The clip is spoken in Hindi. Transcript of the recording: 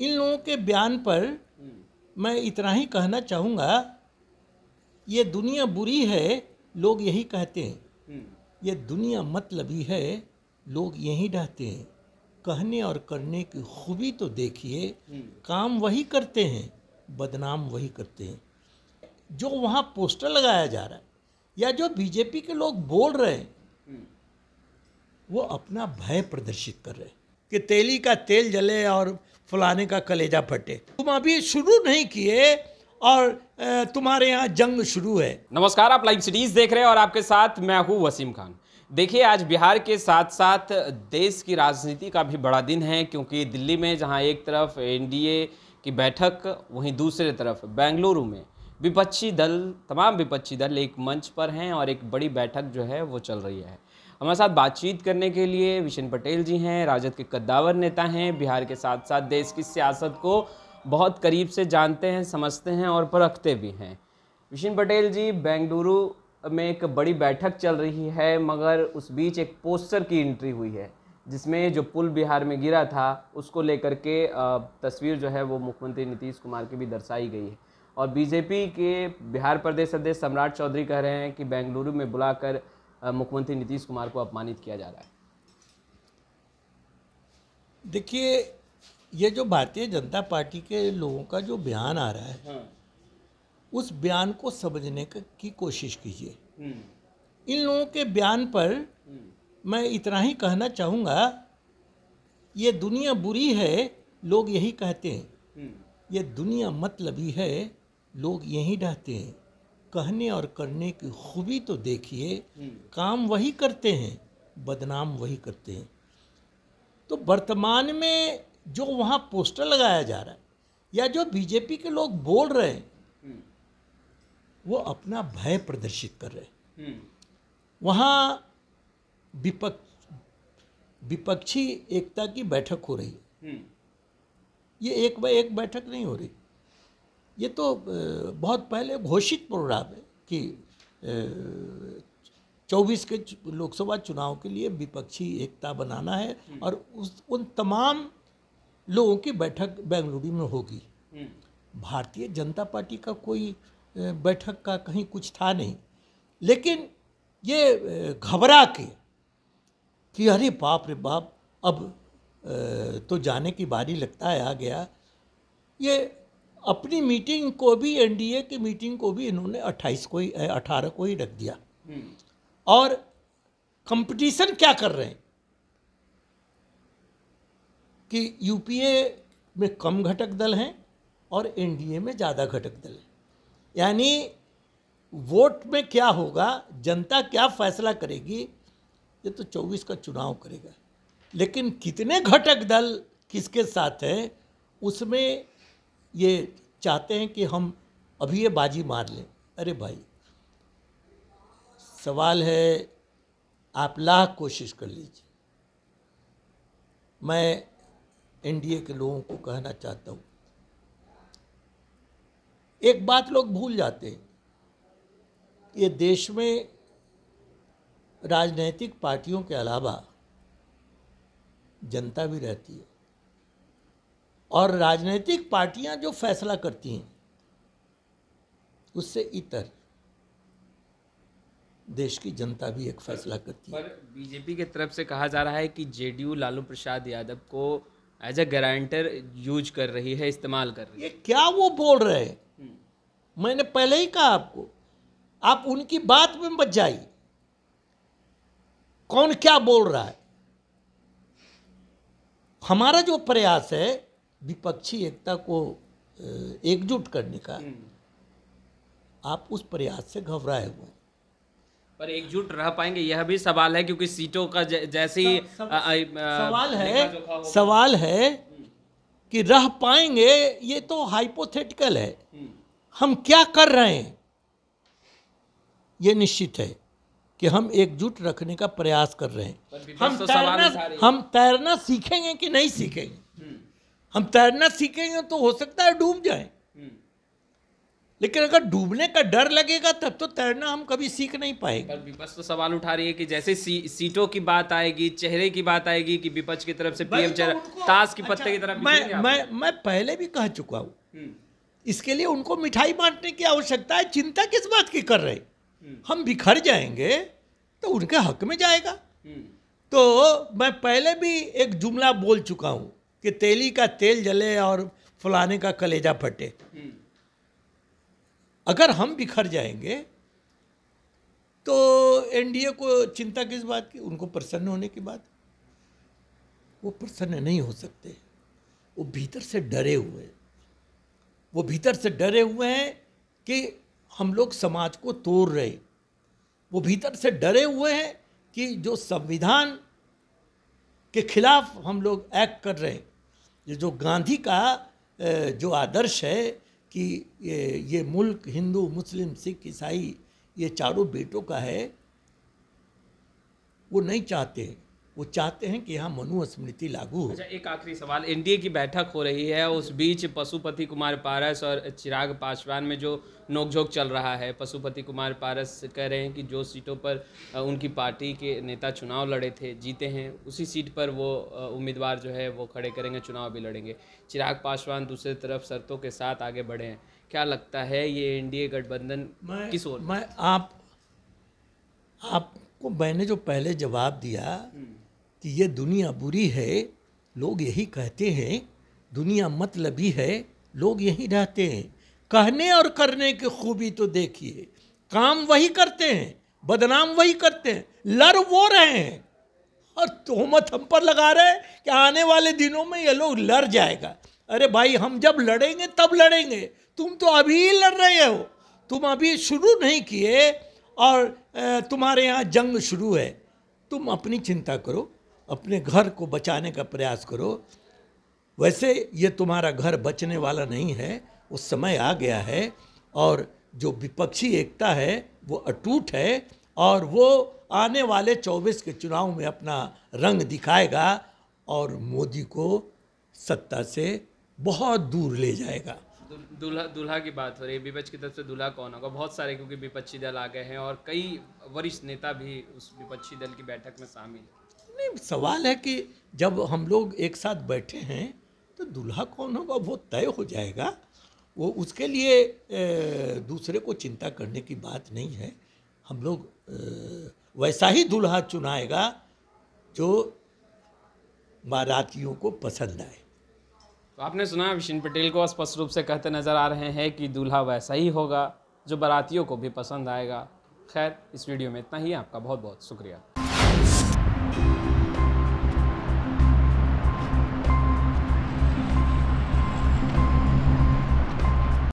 इन लोगों के बयान पर हम्म। मैं इतना ही कहना चाहूँगा ये दुनिया बुरी है लोग यही कहते हैं हम्म। ये दुनिया मतलबी है लोग यही डहते हैं कहने और करने की खूबी तो देखिए हम्म। काम वही करते हैं बदनाम वही करते हैं जो वहाँ पोस्टर लगाया जा रहा है या जो बीजेपी के लोग बोल रहे हैं वो अपना भय प्रदर्शित कर रहे हैं कि तेली का तेल जले और फलाने का कलेजा फटे तुम अभी शुरू नहीं किए और तुम्हारे यहाँ जंग शुरू है नमस्कार आप लाइव सिटीज देख रहे हैं और आपके साथ मैं हूँ वसीम खान देखिए आज बिहार के साथ साथ देश की राजनीति का भी बड़ा दिन है क्योंकि दिल्ली में जहाँ एक तरफ एनडीए की बैठक वहीं दूसरे तरफ बेंगलुरु में विपक्षी दल तमाम विपक्षी दल एक मंच पर हैं और एक बड़ी बैठक जो है वो चल रही है हमारे साथ बातचीत करने के लिए विशन पटेल जी हैं राजद के कद्दावर नेता हैं बिहार के साथ साथ देश की सियासत को बहुत करीब से जानते हैं समझते हैं और परखते भी हैं विशन पटेल जी बेंगलुरु में एक बड़ी बैठक चल रही है मगर उस बीच एक पोस्टर की एंट्री हुई है जिसमें जो पुल बिहार में गिरा था उसको लेकर के तस्वीर जो है वो मुख्यमंत्री नीतीश कुमार की भी दर्शाई गई है और बीजेपी के बिहार प्रदेश अध्यक्ष सम्राट चौधरी कह रहे हैं कि बेंगलुरु में बुलाकर मुख्यमंत्री नीतीश कुमार को अपमानित किया जा रहा है देखिए ये जो भारतीय जनता पार्टी के लोगों का जो बयान आ रहा है हाँ। उस बयान को समझने की कोशिश कीजिए हम्म। इन लोगों के बयान पर हम्म। मैं इतना ही कहना चाहूँगा ये दुनिया बुरी है लोग यही कहते हैं हम्म। ये दुनिया मतलबी है लोग यही डहते हैं कहने और करने की खूबी तो देखिए हम्म। काम वही करते हैं बदनाम वही करते हैं तो वर्तमान में जो वहाँ पोस्टर लगाया जा रहा है या जो बीजेपी के लोग बोल रहे हैं हम्म। वो अपना भय प्रदर्शित कर रहे हैं हम्म। वहाँ विपक्ष विपक्षी एकता की बैठक हो रही है ये एक बाय एक बैठक नहीं हो रही ये तो बहुत पहले घोषित प्रोग्राम है कि चौबीस के लोकसभा चुनाव के लिए विपक्षी एकता बनाना है हम्म। और उस उन तमाम लोगों की बैठक बेंगलुरु में होगी हम्म। भारतीय जनता पार्टी का कोई बैठक का कहीं कुछ था नहीं लेकिन ये घबरा के कि अरे बाप रे बाप अब तो जाने की बारी लगता है आ गया ये अपनी मीटिंग को भी एनडीए की मीटिंग को भी इन्होंने 28 को ही अठारह को ही रख दिया हम्म। और कंपटीशन क्या कर रहे हैं कि यूपीए में कम घटक दल हैं और एनडीए में ज़्यादा घटक दल हैं यानी वोट में क्या होगा जनता क्या फैसला करेगी ये तो 24 का चुनाव करेगा लेकिन कितने घटक दल किसके साथ हैं उसमें ये चाहते हैं कि हम अभी ये बाजी मार लें अरे भाई सवाल है आप लाख कोशिश कर लीजिए मैं एनडीए के लोगों को कहना चाहता हूँ एक बात लोग भूल जाते हैं ये देश में राजनीतिक पार्टियों के अलावा जनता भी रहती है और राजनीतिक पार्टियां जो फैसला करती हैं उससे इतर देश की जनता भी एक फैसला करती है पर बीजेपी के तरफ से कहा जा रहा है कि जेडीयू लालू प्रसाद यादव को एज ए गारंटर यूज कर रही है इस्तेमाल कर रही है ये क्या वो बोल रहे हैं मैंने पहले ही कहा आपको आप उनकी बात में बच जाइए कौन क्या बोल रहा है हमारा जो प्रयास है विपक्षी एकता को एकजुट करने का हम्म। आप उस प्रयास से घबराए हुए हैं पर एकजुट रह पाएंगे यह भी सवाल है क्योंकि सीटों का जैसे ही सवाल है सवाल है हम्म। कि रह पाएंगे ये तो हाइपोथेटिकल है हम्म। हम क्या कर रहे हैं ये निश्चित है कि हम एकजुट रखने का प्रयास कर रहे हैं हम तो तैरना हम तैरना सीखेंगे कि नहीं सीखेंगे हम तैरना सीखेंगे तो हो सकता है डूब जाए हम्म। लेकिन अगर डूबने का डर लगेगा तब तो तैरना हम कभी सीख नहीं पाएंगे पर विपक्ष तो सवाल उठा रही है कि जैसे सी, सीटों की बात आएगी चेहरे की बात आएगी कि विपक्ष की तरफ से पीएम तो चेहरा ताश की पत्ते अच्छा, की तरफ मैं मैं मैं पहले भी कह चुका हूँ हम्म। इसके लिए उनको मिठाई बांटने की आवश्यकता है चिंता किस बात की कर रहे हम्म। हम बिखर जाएंगे तो उनके हक में जाएगा तो मैं पहले भी एक जुमला बोल चुका हूँ कि तेली का तेल जले और फलाने का कलेजा फटे हम्म। अगर हम बिखर जाएंगे तो एनडीए को चिंता किस बात की उनको प्रसन्न होने की बात वो प्रसन्न नहीं हो सकते वो भीतर से डरे हुए वो भीतर से डरे हुए हैं कि हम लोग समाज को तोड़ रहे वो भीतर से डरे हुए हैं कि जो संविधान के खिलाफ हम लोग एक्ट कर रहे हैं ये जो गांधी का जो आदर्श है कि ये ये मुल्क हिंदू मुस्लिम सिख ईसाई ये चारों बेटों का है वो नहीं चाहते हैं वो चाहते हैं कि यहाँ मनुस्मृति लागू हो अच्छा एक आखिरी सवाल एनडीए की बैठक हो रही है उस बीच पशुपति कुमार पारस और चिराग पासवान में जो नोकझोंक चल रहा है पशुपति कुमार पारस कह रहे हैं कि जो सीटों पर उनकी पार्टी के नेता चुनाव लड़े थे जीते हैं उसी सीट पर वो उम्मीदवार जो है वो खड़े करेंगे चुनाव भी लड़ेंगे चिराग पासवान दूसरे तरफ शर्तों के साथ आगे बढ़े हैं क्या लगता है ये एनडीए गठबंधन किस ओर मैं आप आपको मैंने जो पहले जवाब दिया हम्म। कि ये दुनिया बुरी है लोग यही कहते हैं दुनिया मतलबी है लोग यही रहते हैं कहने और करने की खूबी तो देखिए काम वही करते हैं बदनाम वही करते हैं लड़ वो रहे हैं और तोहमत हम पर लगा रहे हैं कि आने वाले दिनों में ये लोग लड़ जाएगा अरे भाई हम जब लड़ेंगे तब लड़ेंगे तुम तो अभी ही लड़ रहे हो तुम अभी शुरू नहीं किए और तुम्हारे यहाँ जंग शुरू है तुम अपनी चिंता करो अपने घर को बचाने का प्रयास करो वैसे ये तुम्हारा घर बचने वाला नहीं है वो समय आ गया है और जो विपक्षी एकता है वो अटूट है और वो आने वाले 24 के चुनाव में अपना रंग दिखाएगा और मोदी को सत्ता से बहुत दूर ले जाएगा दूल्हा दूल्हा की बात हो रही है विपक्ष की तरफ से दूल्हा कौन होगा बहुत सारे क्योंकि विपक्षी दल आ गए हैं और कई वरिष्ठ नेता भी उस विपक्षी दल की बैठक में शामिल हैं नहीं सवाल है कि जब हम लोग एक साथ बैठे हैं तो दूल्हा कौन होगा वो तय हो जाएगा वो उसके लिए दूसरे को चिंता करने की बात नहीं है हम लोग वैसा ही दूल्हा चुनाएगा जो बारातियों को पसंद आए तो आपने सुना विशिन पटेल को स्पष्ट रूप से कहते नज़र आ रहे हैं कि दूल्हा वैसा ही होगा जो बारातियों को भी पसंद आएगा खैर इस वीडियो में इतना ही आपका बहुत बहुत शुक्रिया